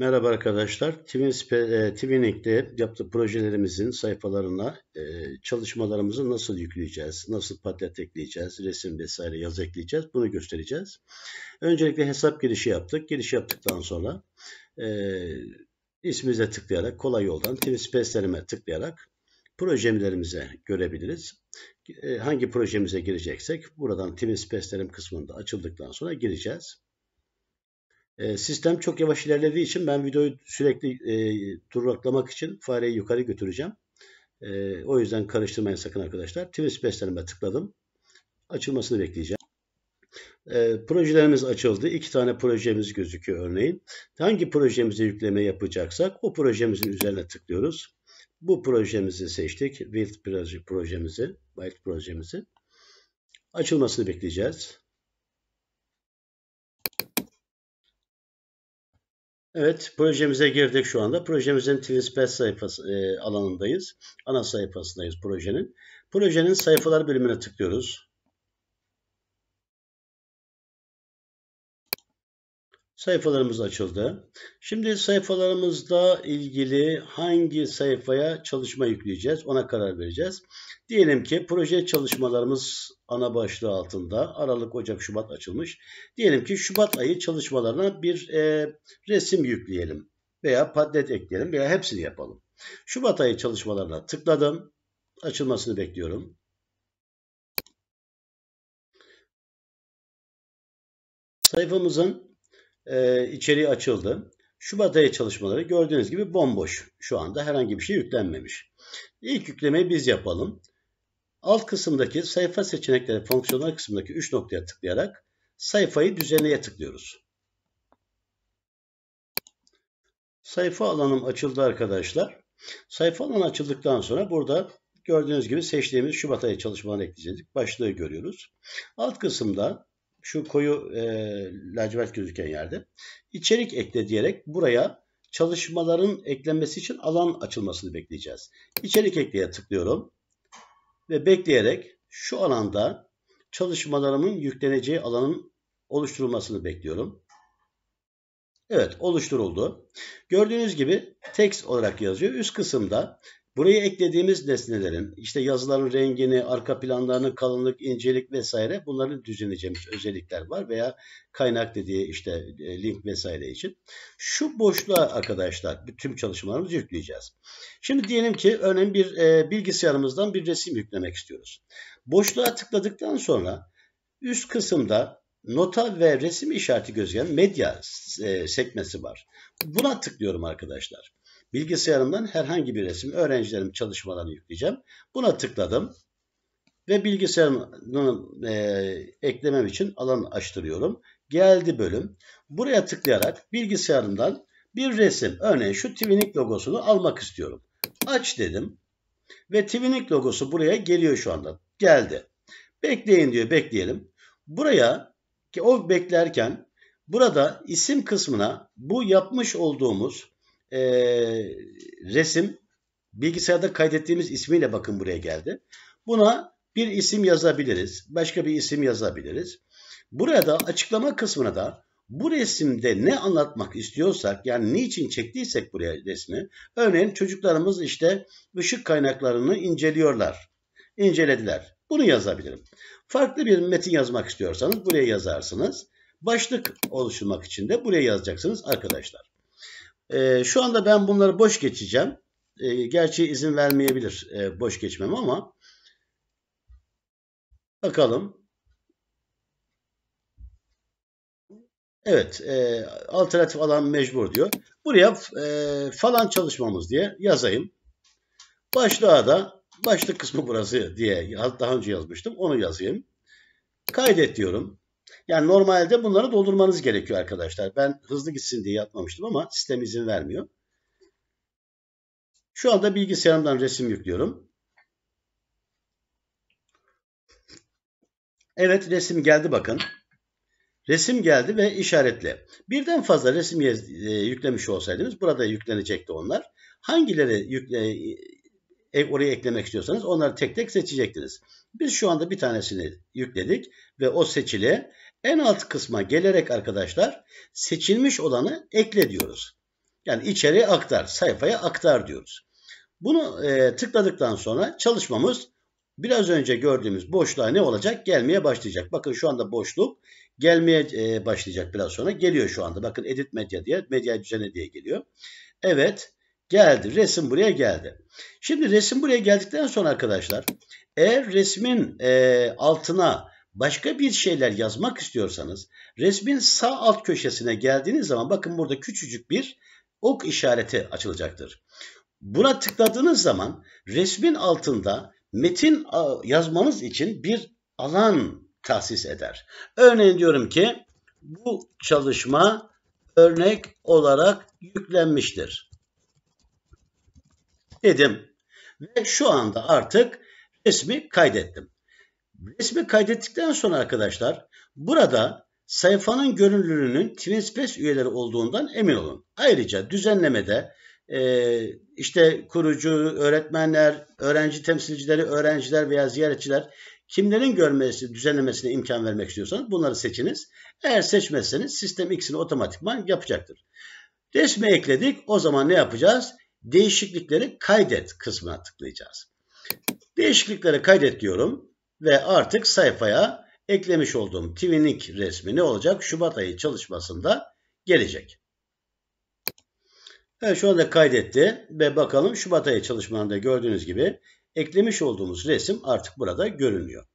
Merhaba arkadaşlar. Twinning'de e, yaptığı projelerimizin sayfalarına e, çalışmalarımızı nasıl yükleyeceğiz, nasıl patlet ekleyeceğiz, resim vesaire yaz ekleyeceğiz bunu göstereceğiz. Öncelikle hesap girişi yaptık. Giriş yaptıktan sonra e, ismimize tıklayarak kolay yoldan Twinspace'lerime tıklayarak projelerimize görebiliriz. Hangi projemize gireceksek buradan Twinspace'lerim kısmında açıldıktan sonra gireceğiz. Ee, sistem çok yavaş ilerlediği için ben videoyu sürekli e, duraklamak için fareyi yukarı götüreceğim. E, o yüzden karıştırmayın sakın arkadaşlar. Twin Space'lerime tıkladım. Açılmasını bekleyeceğim. E, projelerimiz açıldı. İki tane projemiz gözüküyor örneğin. Hangi projemize yükleme yapacaksak o projemizin üzerine tıklıyoruz. Bu projemizi seçtik. Wild projemizi, Build projemizi. Açılmasını bekleyeceğiz. Evet, projemize girdik şu anda. Projemizin TwinSpace sayfası e, alanındayız. Ana sayfasındayız projenin. Projenin sayfalar bölümüne tıklıyoruz. sayfalarımız açıldı. Şimdi sayfalarımızla ilgili hangi sayfaya çalışma yükleyeceğiz ona karar vereceğiz. Diyelim ki proje çalışmalarımız ana başlığı altında Aralık, Ocak, Şubat açılmış. Diyelim ki Şubat ayı çalışmalarına bir e, resim yükleyelim veya padlet ekleyelim veya hepsini yapalım. Şubat ayı çalışmalarına tıkladım. Açılmasını bekliyorum. Sayfamızın e, içeriği açıldı. Şubat ayı çalışmaları gördüğünüz gibi bomboş. Şu anda herhangi bir şey yüklenmemiş. İlk yüklemeyi biz yapalım. Alt kısımdaki sayfa seçenekleri fonksiyonel kısmındaki 3 noktaya tıklayarak sayfayı düzenleye tıklıyoruz. Sayfa alanım açıldı arkadaşlar. Sayfa alanı açıldıktan sonra burada gördüğünüz gibi seçtiğimiz Şubat ayı çalışmalarını ekleyecek başlığı görüyoruz. Alt kısımda şu koyu e, lacivert gözüken yerde içerik ekle diyerek buraya çalışmaların eklenmesi için alan açılmasını bekleyeceğiz. İçerik ekleye tıklıyorum ve bekleyerek şu alanda çalışmalarımın yükleneceği alanın oluşturulmasını bekliyorum. Evet oluşturuldu. Gördüğünüz gibi text olarak yazıyor. Üst kısımda Buraya eklediğimiz nesnelerin işte yazıların rengini, arka planlarının kalınlık, incelik vesaire bunları düzenleyeceğimiz özellikler var veya kaynak dediği işte e, link vesaire için. Şu boşluğa arkadaşlar tüm çalışmalarımızı yükleyeceğiz. Şimdi diyelim ki örneğin bir e, bilgisayarımızdan bir resim yüklemek istiyoruz. Boşluğa tıkladıktan sonra üst kısımda nota ve resim işareti gözüken medya e, sekmesi var. Buna tıklıyorum arkadaşlar. Bilgisayarımdan herhangi bir resim öğrencilerim çalışmalarını yükleyeceğim. Buna tıkladım ve bilgisayarımı e, eklemem için alan açtırıyorum. Geldi bölüm. Buraya tıklayarak bilgisayarımdan bir resim, örneğin şu Twinic logosunu almak istiyorum. Aç dedim ve Twinic logosu buraya geliyor şu anda. Geldi. Bekleyin diyor, bekleyelim. Buraya ki o beklerken burada isim kısmına bu yapmış olduğumuz e, resim bilgisayarda kaydettiğimiz ismiyle bakın buraya geldi. Buna bir isim yazabiliriz. Başka bir isim yazabiliriz. Buraya da açıklama kısmına da bu resimde ne anlatmak istiyorsak yani niçin çektiysek buraya resmi. Örneğin çocuklarımız işte ışık kaynaklarını inceliyorlar. İncelediler. Bunu yazabilirim. Farklı bir metin yazmak istiyorsanız buraya yazarsınız. Başlık oluşturmak için de buraya yazacaksınız arkadaşlar. E, şu anda ben bunları boş geçeceğim. E, gerçi izin vermeyebilir e, boş geçmem ama bakalım. Evet, e, alternatif alan mecbur diyor. Buraya e, falan çalışmamız diye yazayım. Başlığa da başlık kısmı burası diye daha önce yazmıştım. Onu yazayım. Kaydet diyorum. Yani normalde bunları doldurmanız gerekiyor arkadaşlar. Ben hızlı gitsin diye yapmamıştım ama sistem izin vermiyor. Şu anda bilgisayarımdan resim yüklüyorum. Evet resim geldi bakın. Resim geldi ve işaretle. Birden fazla resim e, yüklemiş olsaydınız burada yüklenecekti onlar. Hangileri yükle e, oraya eklemek istiyorsanız onları tek tek seçecektiniz. Biz şu anda bir tanesini yükledik ve o seçili en alt kısma gelerek arkadaşlar seçilmiş olanı ekle diyoruz. Yani içeriye aktar, sayfaya aktar diyoruz. Bunu e, tıkladıktan sonra çalışmamız biraz önce gördüğümüz boşluğa ne olacak? Gelmeye başlayacak. Bakın şu anda boşluk gelmeye e, başlayacak biraz sonra. Geliyor şu anda. Bakın edit medya diye, medya düzeni diye geliyor. Evet, Geldi. Resim buraya geldi. Şimdi resim buraya geldikten sonra arkadaşlar eğer resmin e, altına başka bir şeyler yazmak istiyorsanız resmin sağ alt köşesine geldiğiniz zaman bakın burada küçücük bir ok işareti açılacaktır. Buna tıkladığınız zaman resmin altında metin yazmamız için bir alan tahsis eder. Örneğin diyorum ki bu çalışma örnek olarak yüklenmiştir dedim. Ve şu anda artık resmi kaydettim. Resmi kaydettikten sonra arkadaşlar burada sayfanın görünürlüğünün TwinSpace üyeleri olduğundan emin olun. Ayrıca düzenlemede e, işte kurucu, öğretmenler, öğrenci temsilcileri, öğrenciler veya ziyaretçiler kimlerin görmesi, düzenlemesine imkan vermek istiyorsanız bunları seçiniz. Eğer seçmezseniz sistem ikisini otomatikman yapacaktır. Resmi ekledik. O zaman ne yapacağız? değişiklikleri kaydet kısmına tıklayacağız. Değişiklikleri kaydet diyorum ve artık sayfaya eklemiş olduğum Twinning resmi ne olacak? Şubat ayı çalışmasında gelecek. Evet şu anda kaydetti ve bakalım Şubat ayı çalışmasında gördüğünüz gibi eklemiş olduğumuz resim artık burada görünüyor.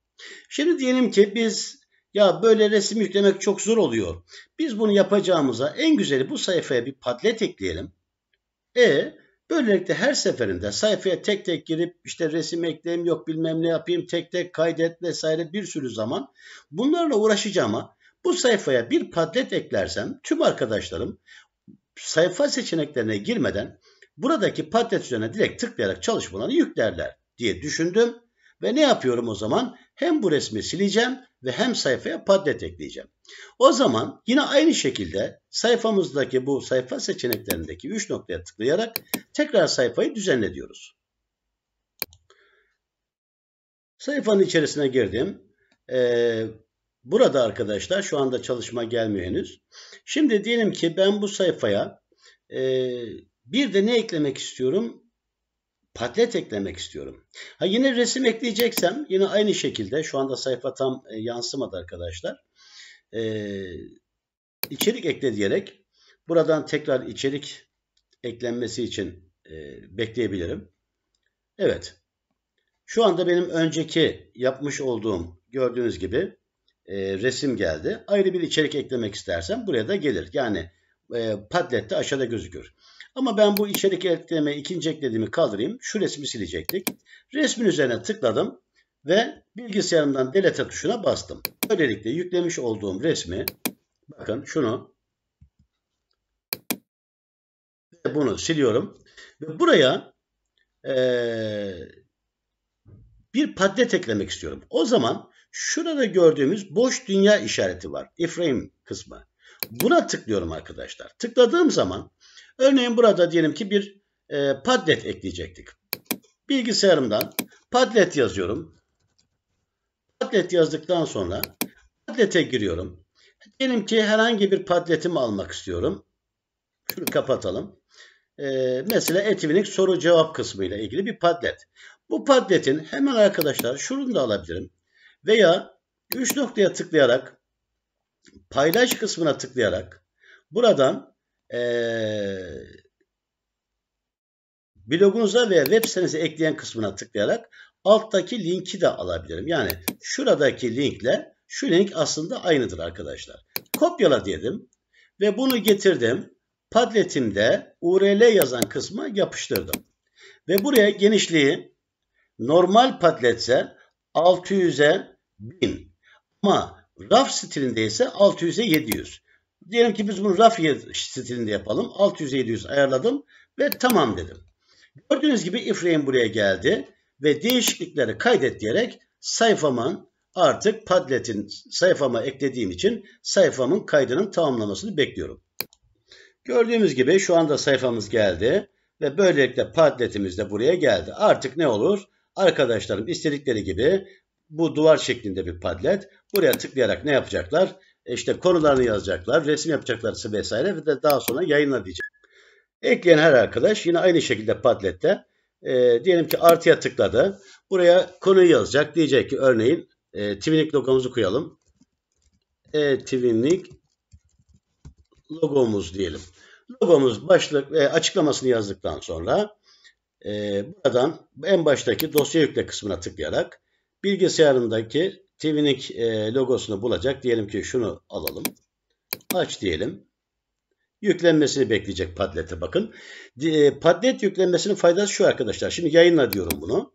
Şimdi diyelim ki biz ya böyle resim yüklemek çok zor oluyor. Biz bunu yapacağımıza en güzeli bu sayfaya bir padlet ekleyelim. E Böylelikle her seferinde sayfaya tek tek girip işte resim ekleyeyim yok bilmem ne yapayım tek tek kaydet vesaire bir sürü zaman bunlarla uğraşacağıma bu sayfaya bir padlet eklersem tüm arkadaşlarım sayfa seçeneklerine girmeden buradaki padlet üzerine direkt tıklayarak çalışmalarını yüklerler diye düşündüm ve ne yapıyorum o zaman? Hem bu resmi sileceğim ve hem sayfaya padlet ekleyeceğim. O zaman yine aynı şekilde sayfamızdaki bu sayfa seçeneklerindeki 3 noktaya tıklayarak tekrar sayfayı düzenle diyoruz. Sayfanın içerisine girdim. Ee, burada arkadaşlar şu anda çalışma gelmiyor henüz. Şimdi diyelim ki ben bu sayfaya e, bir de ne eklemek istiyorum? patlet eklemek istiyorum. Ha yine resim ekleyeceksem yine aynı şekilde şu anda sayfa tam e, yansımadı arkadaşlar. E, içerik ekle diyerek buradan tekrar içerik eklenmesi için e, bekleyebilirim. Evet. Şu anda benim önceki yapmış olduğum gördüğünüz gibi e, resim geldi. Ayrı bir içerik eklemek istersem buraya da gelir. Yani e, Padlet'te aşağıda gözükür. Ama ben bu içerik ekleme ikinci eklediğimi kaldırayım. Şu resmi silecektik. Resmin üzerine tıkladım ve bilgisayarımdan delete tuşuna bastım. Böylelikle yüklemiş olduğum resmi bakın şunu ve bunu siliyorum. Ve buraya ee, bir padlet eklemek istiyorum. O zaman şurada gördüğümüz boş dünya işareti var. Iframe kısmı. Buna tıklıyorum arkadaşlar. Tıkladığım zaman Örneğin burada diyelim ki bir e, padlet ekleyecektik. Bilgisayarımdan padlet yazıyorum. Padlet yazdıktan sonra padlete giriyorum. Diyelim ki herhangi bir padletimi almak istiyorum. Şunu kapatalım. Ee, mesela Etivin'in soru cevap kısmı ile ilgili bir padlet. Bu padletin hemen arkadaşlar şunu da alabilirim. Veya 3 noktaya tıklayarak paylaş kısmına tıklayarak buradan ee, blogunuza veya web sitenize ekleyen kısmına tıklayarak alttaki linki de alabilirim. Yani şuradaki linkle şu link aslında aynıdır arkadaşlar. Kopyala dedim ve bunu getirdim. Padletimde URL yazan kısma yapıştırdım. Ve buraya genişliği normal padletse 600'e 1000 ama raf stilinde ise 600'e 700. Diyelim ki biz bunu rafiye stilinde yapalım. 600-700 ayarladım ve tamam dedim. Gördüğünüz gibi iframe buraya geldi ve değişiklikleri kaydet diyerek sayfamın artık Padlet'in sayfama eklediğim için sayfamın kaydının tamamlamasını bekliyorum. Gördüğümüz gibi şu anda sayfamız geldi ve böylelikle Padlet'imiz de buraya geldi. Artık ne olur? Arkadaşlarım istedikleri gibi bu duvar şeklinde bir Padlet. Buraya tıklayarak ne yapacaklar? işte konularını yazacaklar, resim yapacaklar vesaire ve de daha sonra yayınlayacak. Ekleyen her arkadaş yine aynı şekilde Padlet'te e, diyelim ki artıya tıkladı. Buraya konuyu yazacak. Diyecek ki örneğin e, Twinning logomuzu koyalım. E, Twinning logomuz diyelim. Logomuz başlık ve açıklamasını yazdıktan sonra e, buradan en baştaki dosya yükle kısmına tıklayarak bilgisayarındaki Twinic e, logosunu bulacak. Diyelim ki şunu alalım. Aç diyelim. Yüklenmesini bekleyecek Padlet'e bakın. E, Padlet yüklenmesinin faydası şu arkadaşlar. Şimdi yayınla diyorum bunu.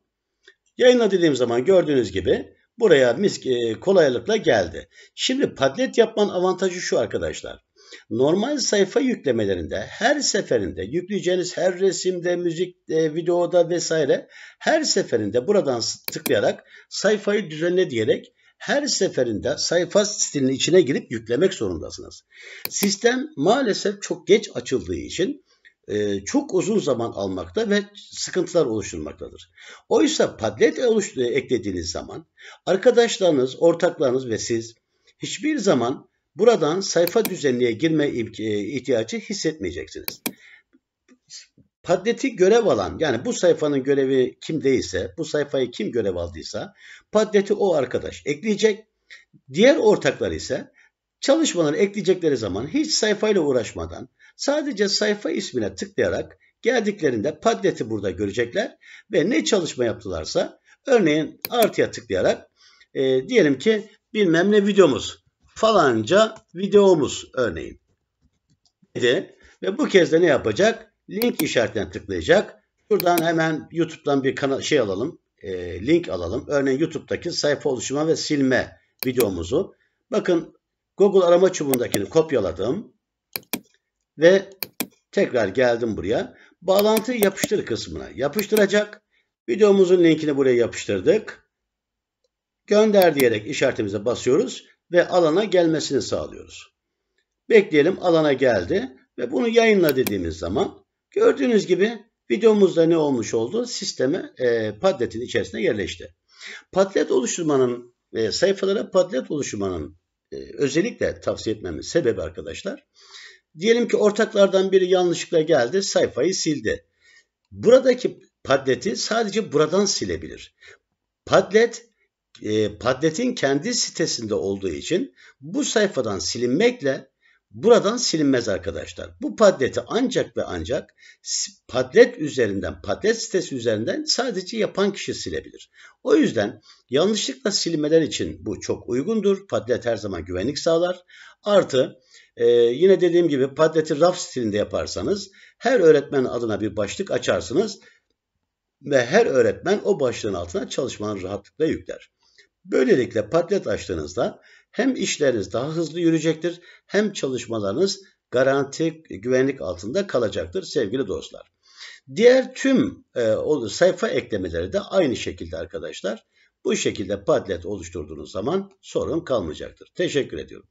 Yayınla dediğim zaman gördüğünüz gibi buraya misk e, kolaylıkla geldi. Şimdi Padlet yapmanın avantajı şu arkadaşlar. Normal sayfa yüklemelerinde her seferinde yükleyeceğiniz her resimde, müzik, videoda vesaire her seferinde buradan tıklayarak sayfayı düzenle diyerek her seferinde sayfa stilinin içine girip yüklemek zorundasınız. Sistem maalesef çok geç açıldığı için e, çok uzun zaman almakta ve sıkıntılar oluşturmaktadır. Oysa Padlet oluştu, eklediğiniz zaman arkadaşlarınız, ortaklarınız ve siz hiçbir zaman Buradan sayfa düzenliğe girme e, ihtiyacı hissetmeyeceksiniz. Padleti görev alan yani bu sayfanın görevi kim değilse bu sayfayı kim görev aldıysa padleti o arkadaş ekleyecek. Diğer ortaklar ise çalışmaları ekleyecekleri zaman hiç sayfayla uğraşmadan sadece sayfa ismine tıklayarak geldiklerinde padleti burada görecekler ve ne çalışma yaptılarsa örneğin artıya tıklayarak e, diyelim ki bilmem ne videomuz falanca videomuz örneğin dedi ve bu kez de ne yapacak? Link işaretine tıklayacak. Buradan hemen YouTube'dan bir kanal şey alalım, e, link alalım. Örneğin YouTube'daki sayfa oluşuma ve silme videomuzu. Bakın Google arama çubuğundakini kopyaladım ve tekrar geldim buraya. Bağlantı yapıştır kısmına yapıştıracak. Videomuzun linkini buraya yapıştırdık. Gönder diyerek işaretimize basıyoruz ve alana gelmesini sağlıyoruz. Bekleyelim alana geldi ve bunu yayınla dediğimiz zaman gördüğünüz gibi videomuzda ne olmuş oldu? Sisteme e, padletin içerisine yerleşti. Padlet oluşturmanın e, sayfalara padlet oluşturmanın e, özellikle tavsiye etmemin sebebi arkadaşlar. Diyelim ki ortaklardan biri yanlışlıkla geldi sayfayı sildi. Buradaki padleti sadece buradan silebilir. Padlet e, Padlet'in kendi sitesinde olduğu için bu sayfadan silinmekle buradan silinmez arkadaşlar. Bu Padlet'i ancak ve ancak Padlet üzerinden, Padlet sitesi üzerinden sadece yapan kişi silebilir. O yüzden yanlışlıkla silmeler için bu çok uygundur. Padlet her zaman güvenlik sağlar. Artı ee, yine dediğim gibi Padlet'i raf stilinde yaparsanız her öğretmen adına bir başlık açarsınız ve her öğretmen o başlığın altına çalışmanın rahatlıkla yükler. Böylelikle Padlet açtığınızda hem işleriniz daha hızlı yürüyecektir hem çalışmalarınız garanti güvenlik altında kalacaktır sevgili dostlar. Diğer tüm e, sayfa eklemeleri de aynı şekilde arkadaşlar. Bu şekilde Padlet oluşturduğunuz zaman sorun kalmayacaktır. Teşekkür ediyorum.